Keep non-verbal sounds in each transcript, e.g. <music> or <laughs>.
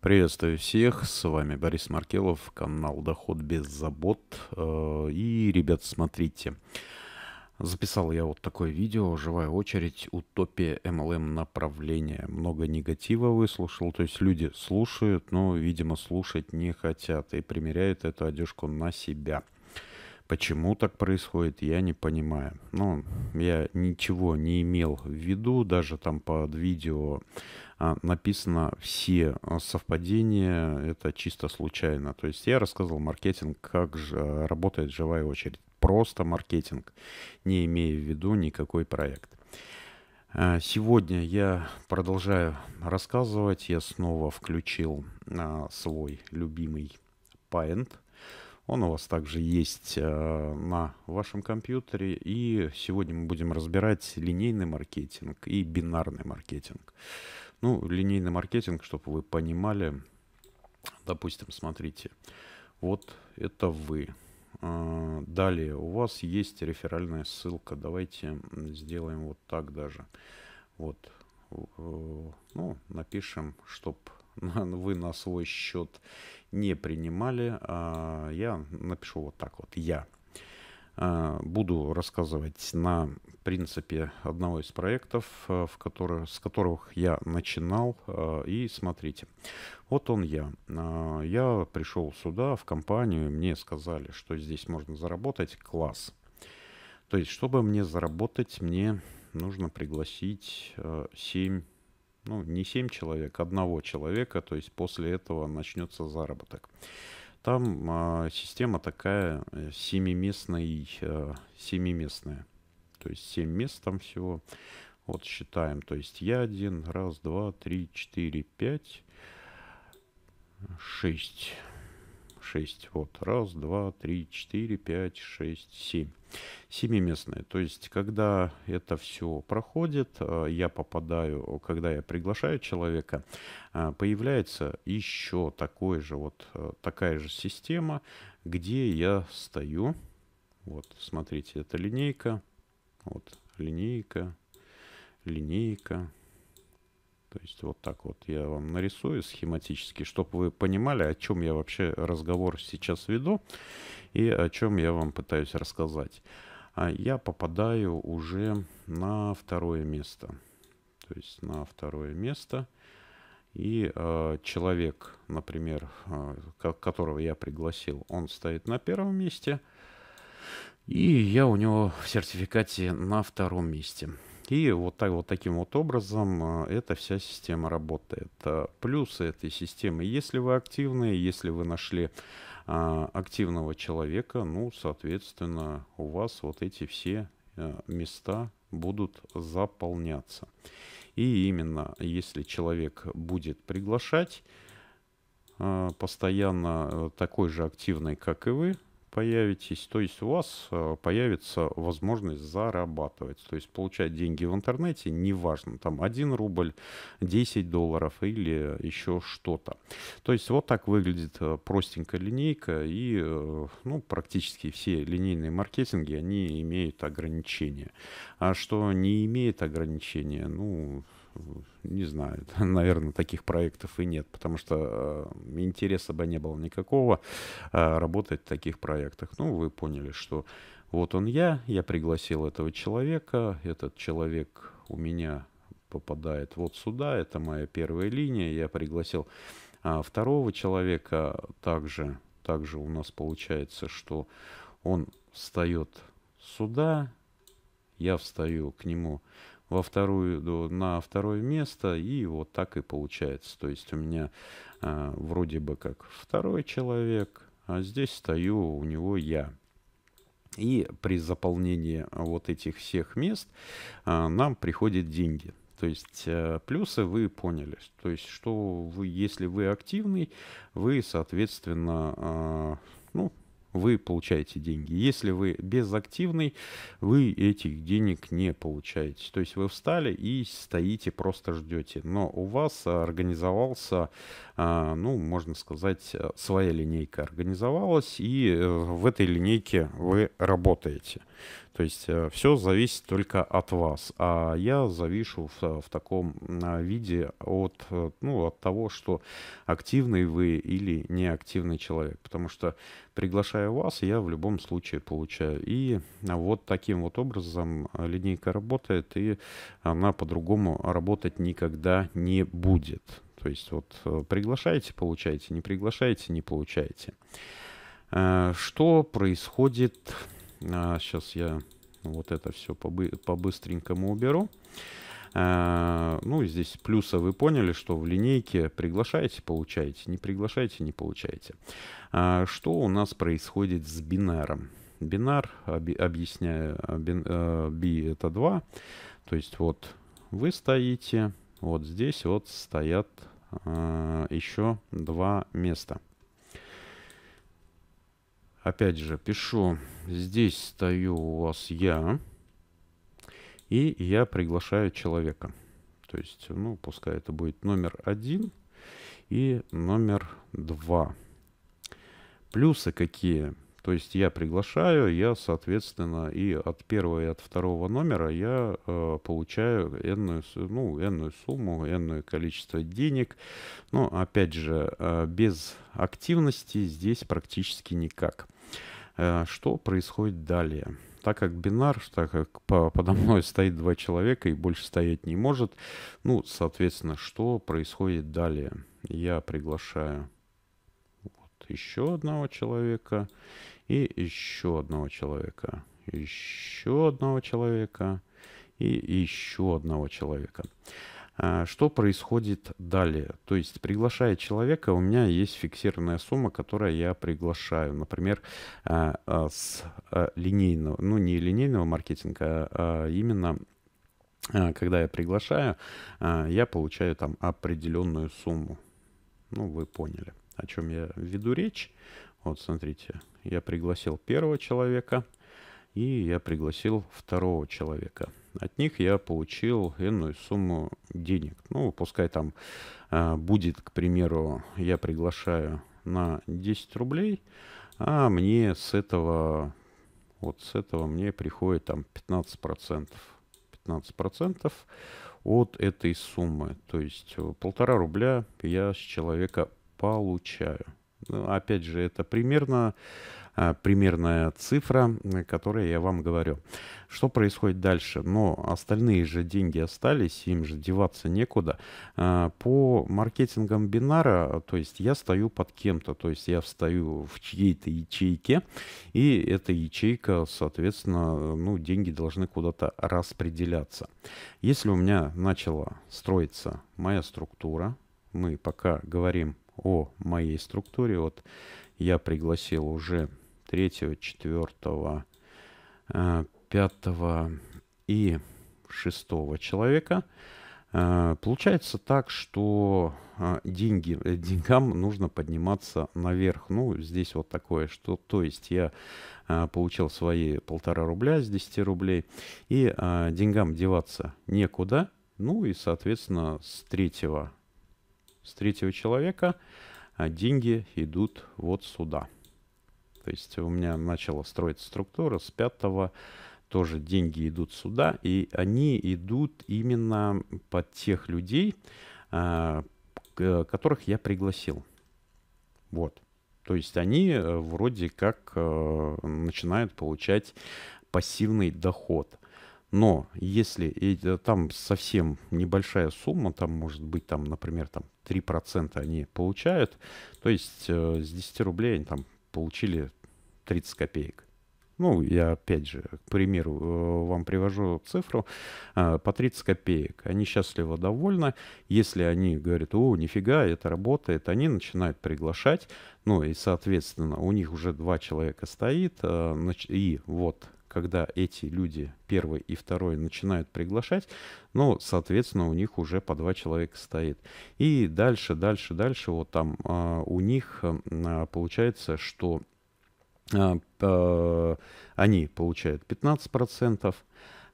Приветствую всех, с вами Борис Маркелов, канал Доход без забот. Э, и, ребят, смотрите, записал я вот такое видео, живая очередь, утопия MLM направления. Много негатива выслушал, то есть люди слушают, но, видимо, слушать не хотят и примеряют эту одежку на себя – Почему так происходит, я не понимаю. Ну, я ничего не имел в виду, даже там под видео а, написано все а, совпадения, это чисто случайно. То есть я рассказывал маркетинг, как же а, работает живая очередь. Просто маркетинг, не имея в виду никакой проект. Сегодня я продолжаю рассказывать. Я снова включил свой любимый Paint – он у вас также есть э, на вашем компьютере. И сегодня мы будем разбирать линейный маркетинг и бинарный маркетинг. Ну, линейный маркетинг, чтобы вы понимали, допустим, смотрите, вот это вы. Э, далее у вас есть реферальная ссылка. Давайте сделаем вот так даже. Вот, э, ну, напишем, чтобы <laughs> Ну, вы на свой счет не принимали. А я напишу вот так вот. Я а, буду рассказывать на принципе одного из проектов, а, в которых, с которых я начинал. И смотрите, вот он я. Я пришел сюда, в компанию, мне сказали, что здесь можно заработать. Класс. То есть, чтобы мне заработать, мне нужно пригласить 7 ну, не 7 человек, одного человека, то есть после этого начнется заработок. Там а, система такая э, семиместная, а, э, семиместная, то есть 7 мест там всего. Вот считаем, то есть я один, раз, два, три, четыре, пять, шесть. 6. Вот, раз, два, три, четыре, пять, шесть, семь. Семиместная. То есть, когда это все проходит, э, я попадаю, когда я приглашаю человека, э, появляется еще такой же, вот э, такая же система, где я стою. Вот, смотрите, это линейка. Вот, линейка, линейка, то есть вот так вот я вам нарисую схематически, чтобы вы понимали, о чем я вообще разговор сейчас веду и о чем я вам пытаюсь рассказать. А я попадаю уже на второе место. То есть на второе место. И э, человек, например, э, которого я пригласил, он стоит на первом месте. И я у него в сертификате на втором месте. И вот, так, вот таким вот образом а, эта вся система работает. А, плюсы этой системы, если вы активные, если вы нашли а, активного человека, ну, соответственно, у вас вот эти все места будут заполняться. И именно если человек будет приглашать, постоянно такой же активный, как и вы, появитесь, то есть у вас э, появится возможность зарабатывать, то есть получать деньги в интернете, неважно, там 1 рубль, 10 долларов или еще что-то. То есть вот так выглядит э, простенькая линейка и э, ну, практически все линейные маркетинги, они имеют ограничения. А что не имеет ограничения, ну, не знаю, <laughs> наверное, таких проектов и нет, потому что э, интереса бы не было никакого э, работать в таких проектах. Ну, вы поняли, что вот он я, я пригласил этого человека, этот человек у меня попадает вот сюда, это моя первая линия, я пригласил а, второго человека, также, также у нас получается, что он встает сюда, я встаю к нему во вторую, на второе место, и вот так и получается. То есть у меня э, вроде бы как второй человек, а здесь стою у него я. И при заполнении вот этих всех мест э, нам приходят деньги. То есть э, плюсы вы поняли. То есть, что вы, если вы активный, вы, соответственно, а, ну, вы получаете деньги. Если вы безактивный, вы этих денег не получаете. То есть вы встали и стоите, просто ждете. Но у вас организовался, а, ну, можно сказать, своя линейка организовалась, и э, в этой линейке вы работаете. То есть э, все зависит только от вас. А я завишу в, э, в таком э, виде от, ну, от того, что активный вы или неактивный человек. Потому что приглашая вас, я в любом случае получаю. И вот таким вот образом линейка работает, и она по-другому работать никогда не будет. То есть вот приглашаете, получаете, не приглашаете, не получаете. Что происходит а, сейчас я вот это все по-быстренькому уберу. А, ну, здесь плюса вы поняли, что в линейке приглашаете, получаете, не приглашаете, не получаете. А, что у нас происходит с бинаром? Бинар, оби, объясняю, а, бин, э, B это 2, то есть вот вы стоите, вот здесь вот стоят э, а, еще два места опять же, пишу, здесь стою у вас я, и я приглашаю человека. То есть, ну, пускай это будет номер один и номер два. Плюсы какие? То есть я приглашаю, я, соответственно, и от первого, и от второго номера я э, получаю энную, ну, энную сумму, энное количество денег. Но, опять же, э, без активности здесь практически никак. Э, что происходит далее? так как бинар, так как по, подо мной <laughs> стоит два человека и больше стоять не может, ну, соответственно, что происходит далее? Я приглашаю еще одного человека, и еще одного человека, еще одного человека, и еще одного человека. А, что происходит далее? То есть, приглашая человека, у меня есть фиксированная сумма, которую я приглашаю. Например, а, а, с линейного, ну не линейного маркетинга, а именно когда я приглашаю, я получаю там определенную сумму. Ну, вы поняли о чем я веду речь. Вот, смотрите, я пригласил первого человека, и я пригласил второго человека. От них я получил энную сумму денег. Ну, пускай там э, будет, к примеру, я приглашаю на 10 рублей, а мне с этого, вот с этого мне приходит там 15%. 15% от этой суммы. То есть э, полтора рубля я с человека получаю. Ну, опять же, это примерно а, примерная цифра, которую я вам говорю. Что происходит дальше? Но остальные же деньги остались, им же деваться некуда. А, по маркетингам бинара, то есть я стою под кем-то, то есть я встаю в чьей-то ячейке, и эта ячейка, соответственно, ну, деньги должны куда-то распределяться. Если у меня начала строиться моя структура, мы пока говорим о моей структуре. Вот я пригласил уже 3, 4, 5 и 6 человека. Э, получается так, что э, деньги, э, деньгам нужно подниматься наверх. Ну, здесь вот такое, что, то есть я получил свои полтора рубля с 10 рублей, и деньгам деваться некуда. Ну и, соответственно, с третьего с третьего человека, а деньги идут вот сюда. То есть у меня начала строиться структура с пятого тоже деньги идут сюда, и они идут именно под тех людей, а, которых я пригласил. Вот. То есть они э, вроде как э, начинают получать пассивный доход. Но если э, там совсем небольшая сумма, там может быть, там, например, там 3% они получают. То есть э, с 10 рублей они там получили 30 копеек. Ну, я опять же, к примеру, э, вам привожу цифру э, по 30 копеек. Они счастливо довольны. Если они говорят, о, нифига, это работает, они начинают приглашать. Ну и, соответственно, у них уже два человека стоит. Э, и вот когда эти люди, первый и второй, начинают приглашать, ну, соответственно, у них уже по два человека стоит. И дальше, дальше, дальше, вот там э, у них э, а, получается, что э, э, они получают 15%,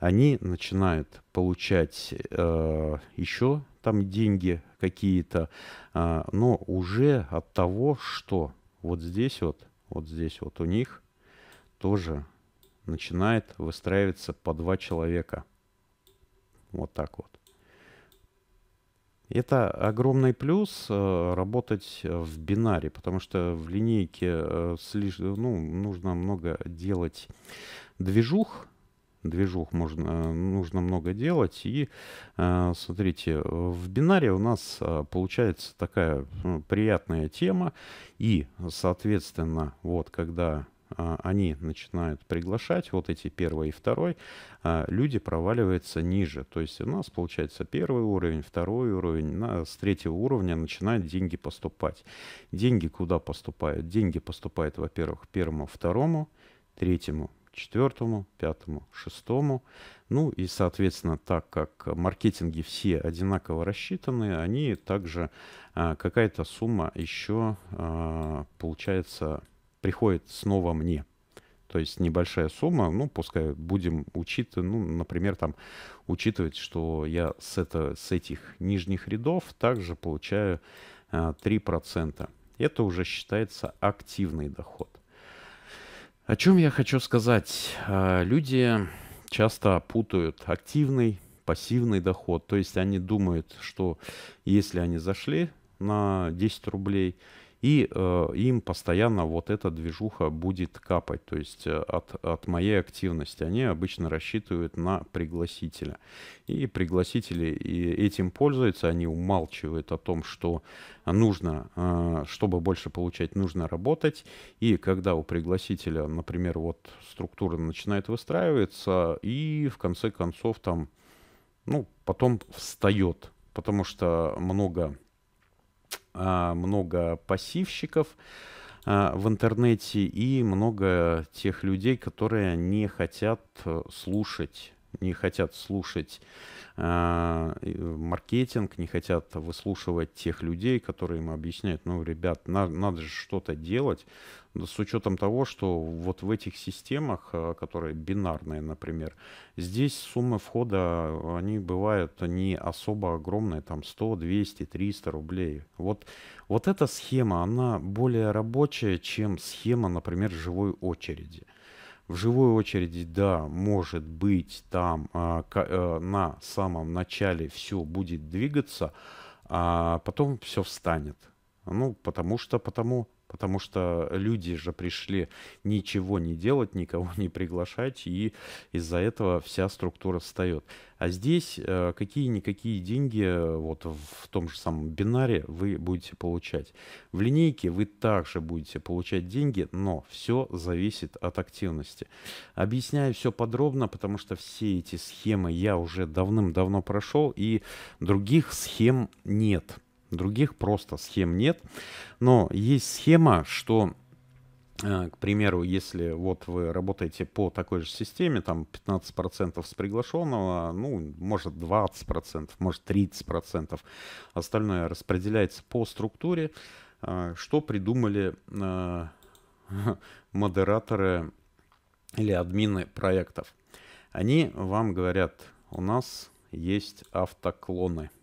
они начинают получать э, еще там деньги какие-то, э, но уже от того, что вот здесь вот, вот здесь вот у них тоже начинает выстраиваться по два человека. Вот так вот. Это огромный плюс э, работать э, в бинаре, потому что в линейке э, ну, нужно много делать движух, движух можно, э, нужно много делать. И смотрите, в бинаре у нас получается такая приятная тема. И, соответственно, вот когда а, они начинают приглашать, вот эти первый и второй, а, люди проваливаются ниже. То есть у нас получается первый уровень, второй уровень, с третьего уровня начинают деньги поступать. Деньги куда поступают? Деньги поступают, во-первых, первому, второму, третьему, четвертому, пятому, шестому. Ну и, соответственно, так как маркетинги все одинаково рассчитаны, они также а, какая-то сумма еще получается приходит снова мне. То есть небольшая сумма, ну, пускай будем учитывать, ну, например, там, учитывать, что я с, это, с этих нижних рядов также получаю а, 3%. Это уже считается активный доход. О чем я хочу сказать? А, люди часто путают активный, пассивный доход. То есть они думают, что если они зашли на 10 рублей и э, им постоянно вот эта движуха будет капать, то есть э, от, от моей активности. Они обычно рассчитывают на пригласителя. И пригласители и этим пользуются, они умалчивают о том, что нужно, э, чтобы больше получать, нужно работать. И когда у пригласителя, например, вот структура начинает выстраиваться, и в конце концов там, ну, потом встает, потому что много а, много пассивщиков а, в интернете и много тех людей, которые не хотят э, слушать не хотят слушать э, маркетинг, не хотят выслушивать тех людей, которые им объясняют, ну, ребят, на, надо же что-то делать, с учетом того, что вот в этих системах, э, которые бинарные, например, здесь суммы входа, они бывают не особо огромные, там 100, 200, 300 рублей. Вот, вот эта схема, она более рабочая, чем схема, например, живой очереди. В живой очереди, да, может быть, там а, а, на самом начале все будет двигаться, а потом все встанет. Ну, потому что, потому Потому что люди же пришли ничего не делать, никого <laughs> не приглашать, и из-за этого вся структура встает. А здесь э, какие-никакие деньги э, вот в том же самом бинаре вы будете получать. В линейке вы также будете получать деньги, но все зависит от активности. Объясняю все подробно, потому что все эти схемы я уже давным-давно прошел, и других схем нет. Других просто схем нет. Но есть схема, что э, к примеру, если вот вы работаете по такой же системе, там 15% с приглашенного, ну, может 20%, может 30%, остальное распределяется по структуре, э, что придумали э, <laughs> модераторы или админы проектов. Они вам говорят, у нас есть автоклоны –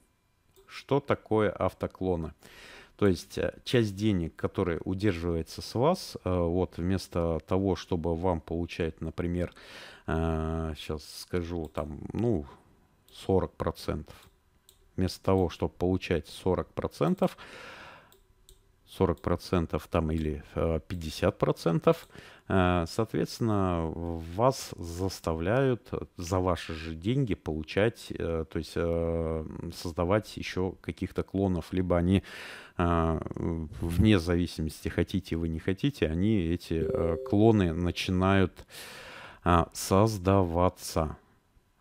что такое автоклоны? То есть э, часть денег, которая удерживается с вас, э, вот вместо того, чтобы вам получать, например, сейчас э, скажу, там, ну, 40%, вместо того, чтобы получать 40%, 40% там или 50%, э, э, соответственно, вас заставляют за ваши же деньги получать, э, то есть создавать еще каких-то клонов, либо они вне зависимости, хотите вы, не хотите, они эти клоны начинают создаваться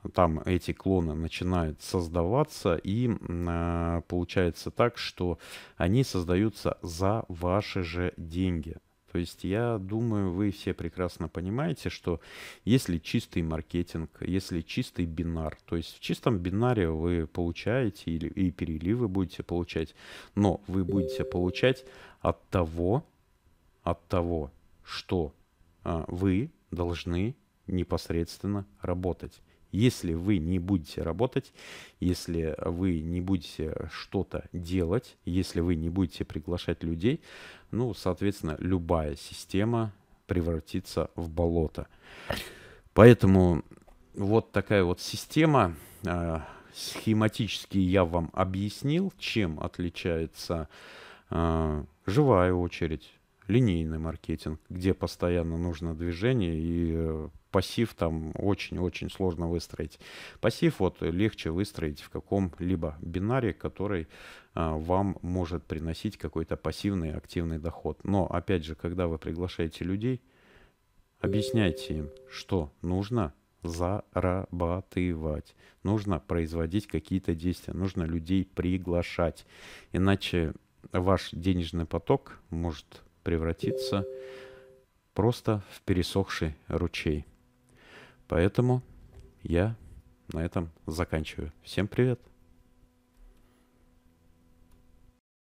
там эти клоны начинают создаваться, и э, получается так, что они создаются за ваши же деньги. То есть я думаю, вы все прекрасно понимаете, что если чистый маркетинг, если чистый бинар, то есть в чистом бинаре вы получаете или, и переливы будете получать, но вы будете получать от того, от того, что а, вы должны непосредственно работать. Если вы не будете работать, если вы не будете что-то делать, если вы не будете приглашать людей, ну, соответственно, любая система превратится в болото. Поэтому вот такая вот система. Э, схематически я вам объяснил, чем отличается э, живая очередь, линейный маркетинг, где постоянно нужно движение и э, пассив там очень-очень сложно выстроить. Пассив вот легче выстроить в каком-либо бинаре, который а, вам может приносить какой-то пассивный, активный доход. Но опять же, когда вы приглашаете людей, объясняйте им, что нужно зарабатывать. Нужно производить какие-то действия, нужно людей приглашать. Иначе ваш денежный поток может превратиться просто в пересохший ручей. Поэтому я на этом заканчиваю. Всем привет!